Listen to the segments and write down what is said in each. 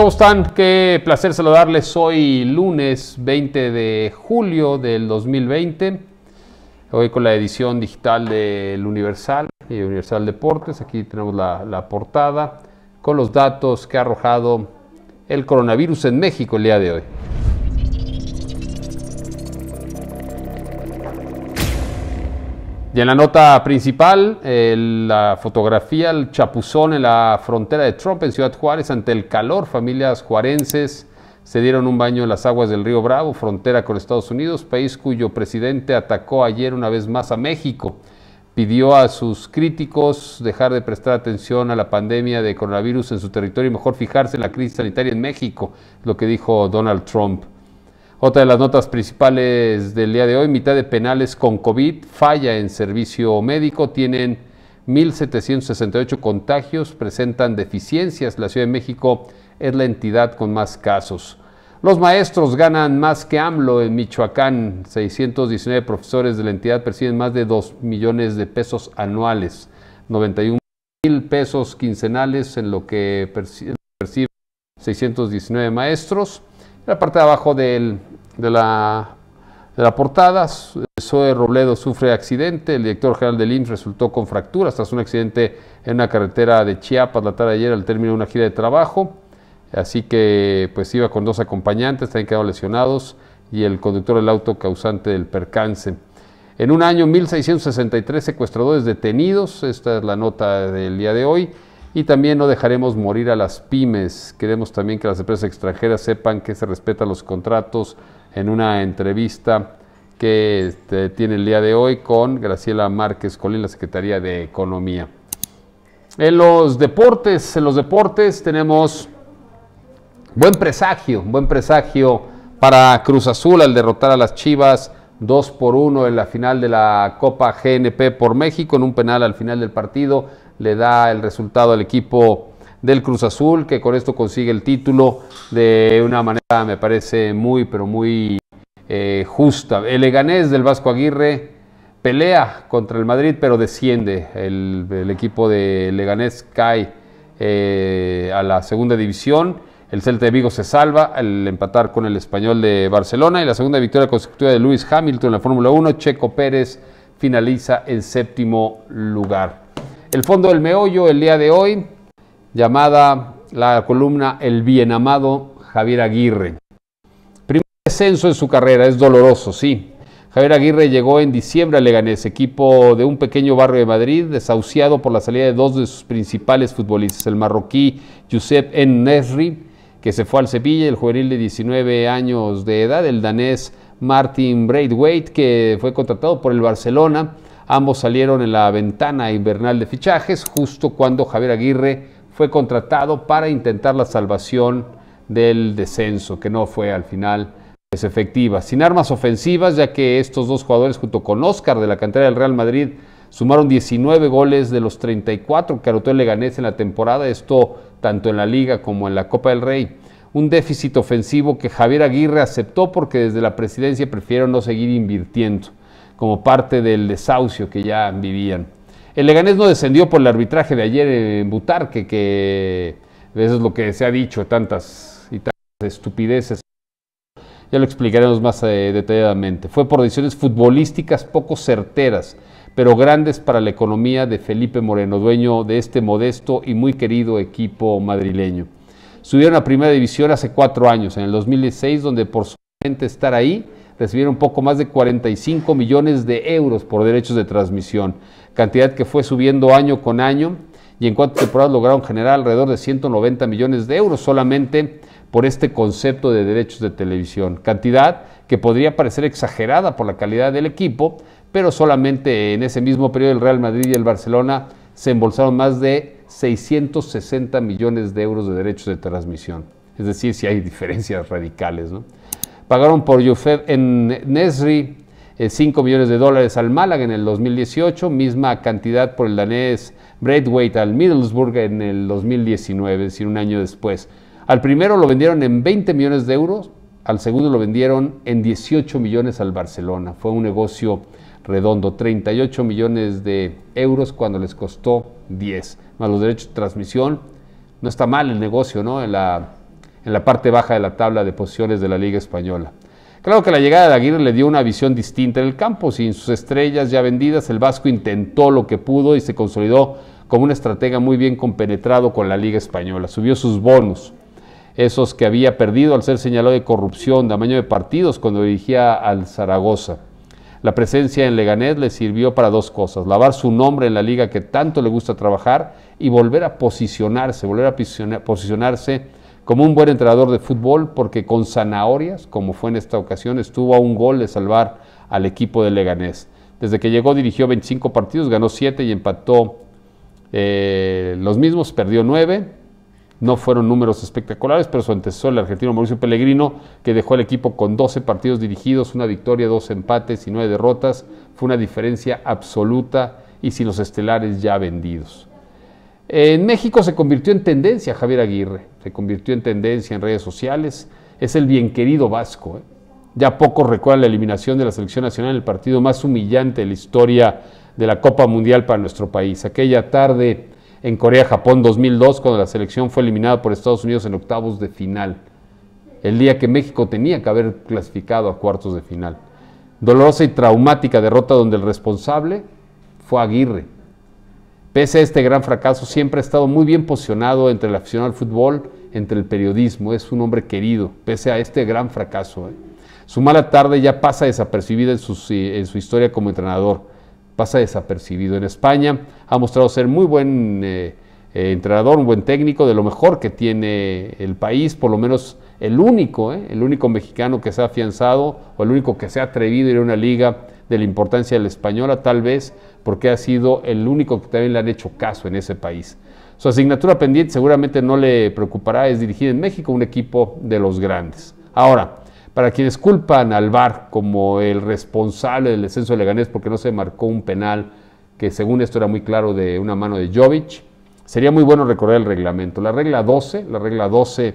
¿Cómo están? Qué placer saludarles. Hoy lunes 20 de julio del 2020. Hoy con la edición digital del Universal y Universal Deportes. Aquí tenemos la, la portada con los datos que ha arrojado el coronavirus en México el día de hoy. Y en la nota principal, la fotografía, el chapuzón en la frontera de Trump en Ciudad Juárez ante el calor. Familias juarenses se dieron un baño en las aguas del río Bravo, frontera con Estados Unidos, país cuyo presidente atacó ayer una vez más a México. Pidió a sus críticos dejar de prestar atención a la pandemia de coronavirus en su territorio y mejor fijarse en la crisis sanitaria en México, lo que dijo Donald Trump. Otra de las notas principales del día de hoy, mitad de penales con COVID, falla en servicio médico, tienen 1.768 contagios, presentan deficiencias. La Ciudad de México es la entidad con más casos. Los maestros ganan más que AMLO en Michoacán. 619 profesores de la entidad perciben más de 2 millones de pesos anuales, 91 mil pesos quincenales en lo que perciben 619 maestros la parte de abajo de, la, portada, Zoe Robledo sufre accidente. El director general del IMSS resultó con fracturas tras un accidente en una carretera de Chiapas la tarde de ayer al término de una gira de trabajo. Así que pues iba con dos acompañantes, también quedaron lesionados y el conductor del auto causante del percance. En un año, 1.663 secuestradores detenidos. Esta es la nota del día de hoy. Y también no dejaremos morir a las pymes. Queremos también que las empresas extranjeras sepan que se respetan los contratos en una entrevista que este, tiene el día de hoy con Graciela Márquez Colín, la Secretaría de Economía. En los deportes, en los deportes tenemos buen presagio, buen presagio para Cruz Azul al derrotar a las Chivas 2 por 1 en la final de la Copa GNP por México en un penal al final del partido le da el resultado al equipo del Cruz Azul, que con esto consigue el título de una manera, me parece, muy, pero muy eh, justa. El Leganés del Vasco Aguirre pelea contra el Madrid, pero desciende. El, equipo de Leganés cae eh, a la segunda división. El Celta de Vigo se salva al empatar con el español de Barcelona y la segunda victoria consecutiva de Luis Hamilton en la Fórmula 1. Checo Pérez finaliza en séptimo lugar. El fondo del meollo el día de hoy, llamada la columna El bien amado Javier Aguirre. Primer descenso en su carrera, es doloroso, sí. Javier Aguirre llegó en diciembre a Leganés, equipo de un pequeño barrio de Madrid, desahuciado por la salida de dos de sus principales futbolistas, el marroquí Josep N. Nesri, que se fue al Sevilla, el juvenil de 19 años de edad, el danés Martin Braithwaite, que fue contratado por el Barcelona, Ambos salieron en la ventana invernal de fichajes justo cuando Javier Aguirre fue contratado para intentar la salvación del descenso, que no fue al final es pues, efectiva. Sin armas ofensivas, ya que estos dos jugadores junto con Óscar de la cantera del Real Madrid sumaron 19 goles de los 34 que anotó el Leganés en la temporada, esto tanto en la liga como en la Copa del Rey. Un déficit ofensivo que Javier Aguirre aceptó porque desde la presidencia prefiero no seguir invirtiendo como parte del desahucio que ya vivían. El Leganés no descendió por el arbitraje de ayer en Butarque, que eso es lo que se ha dicho, tantas y tantas estupideces. Ya lo explicaremos más eh, detalladamente. Fue por decisiones futbolísticas poco certeras, pero grandes para la economía de Felipe Moreno, dueño de este modesto y muy querido equipo madrileño. Subieron a Primera División hace cuatro años, en el 2016, donde por suerte estar ahí recibieron poco más de 45 millones de euros por derechos de transmisión, cantidad que fue subiendo año con año y en cuatro temporadas lograron generar alrededor de 190 millones de euros solamente por este concepto de derechos de televisión, cantidad que podría parecer exagerada por la calidad del equipo, pero solamente en ese mismo periodo el Real Madrid y el Barcelona se embolsaron más de 660 millones de euros de derechos de transmisión. Es decir, si hay diferencias radicales. ¿no? Pagaron por Yufet en Nesri 5 eh, millones de dólares al Málaga en el 2018, misma cantidad por el danés Braithwaite al Middlesbrough en el 2019, es decir, un año después. Al primero lo vendieron en 20 millones de euros, al segundo lo vendieron en 18 millones al Barcelona. Fue un negocio redondo, 38 millones de euros cuando les costó 10, más los derechos de transmisión. No está mal el negocio, ¿no? en la parte baja de la tabla de posiciones de la Liga Española. Claro que la llegada de Aguirre le dio una visión distinta en el campo. Sin sus estrellas ya vendidas, el Vasco intentó lo que pudo y se consolidó como un estratega muy bien compenetrado con la Liga Española. Subió sus bonos, esos que había perdido al ser señalado de corrupción, de amaño de partidos cuando dirigía al Zaragoza. La presencia en Leganés le sirvió para dos cosas, lavar su nombre en la liga que tanto le gusta trabajar y volver a posicionarse, volver a posicionarse como un buen entrenador de fútbol, porque con zanahorias, como fue en esta ocasión, estuvo a un gol de salvar al equipo de Leganés. Desde que llegó dirigió 25 partidos, ganó 7 y empató eh, los mismos, perdió 9. No fueron números espectaculares, pero su antecesor, el argentino Mauricio Pellegrino, que dejó el equipo con 12 partidos dirigidos, una victoria, dos empates y nueve derrotas, fue una diferencia absoluta y sin los estelares ya vendidos. En México se convirtió en tendencia Javier Aguirre, se convirtió en tendencia en redes sociales, es el bien querido vasco. ¿eh? Ya pocos recuerdan la eliminación de la selección nacional en el partido más humillante de la historia de la Copa Mundial para nuestro país. Aquella tarde en Corea-Japón 2002, cuando la selección fue eliminada por Estados Unidos en octavos de final. El día que México tenía que haber clasificado a cuartos de final. Dolorosa y traumática derrota donde el responsable fue Aguirre, Pese a este gran fracaso, siempre ha estado muy bien posicionado entre la afición al fútbol, entre el periodismo. Es un hombre querido, pese a este gran fracaso. ¿eh? Su mala tarde ya pasa desapercibida eh, en, su historia como entrenador. Pasa desapercibido. En España ha mostrado ser muy buen eh, entrenador, un buen técnico, de lo mejor que tiene el país, por lo menos el único, el único mexicano que se ha afianzado o el único que se ha atrevido a ir a una liga de la importancia de la española, tal vez porque ha sido el único que también le han hecho caso en ese país. Su asignatura pendiente seguramente no le preocupará, es dirigir en México un equipo de los grandes. Ahora, para quienes culpan al VAR como el responsable del descenso de Leganés porque no se marcó un penal, que según esto era muy claro de una mano de Jovic, sería muy bueno recordar el reglamento. La regla 12, la regla 12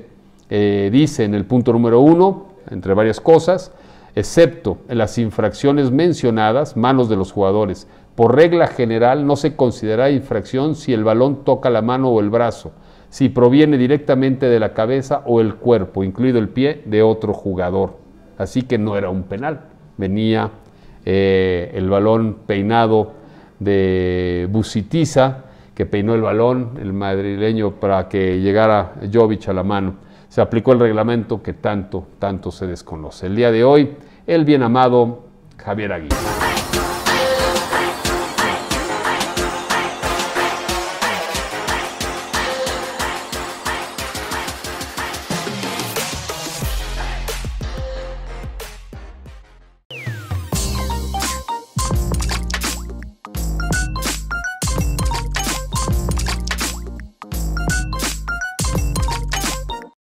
eh, dice en el punto número 1, entre varias cosas, excepto en las infracciones mencionadas, manos de los jugadores. Por regla general no se considera infracción si el balón toca la mano o el brazo, si proviene directamente de la cabeza o el cuerpo, incluido el pie, de otro jugador. Así que no era un penal, venía eh, el balón peinado de Bucitiza, que peinó el balón, el madrileño, para que llegara Jovic a la mano se aplicó el reglamento que tanto, tanto se desconoce. El día de hoy, el bien amado Javier Aguirre.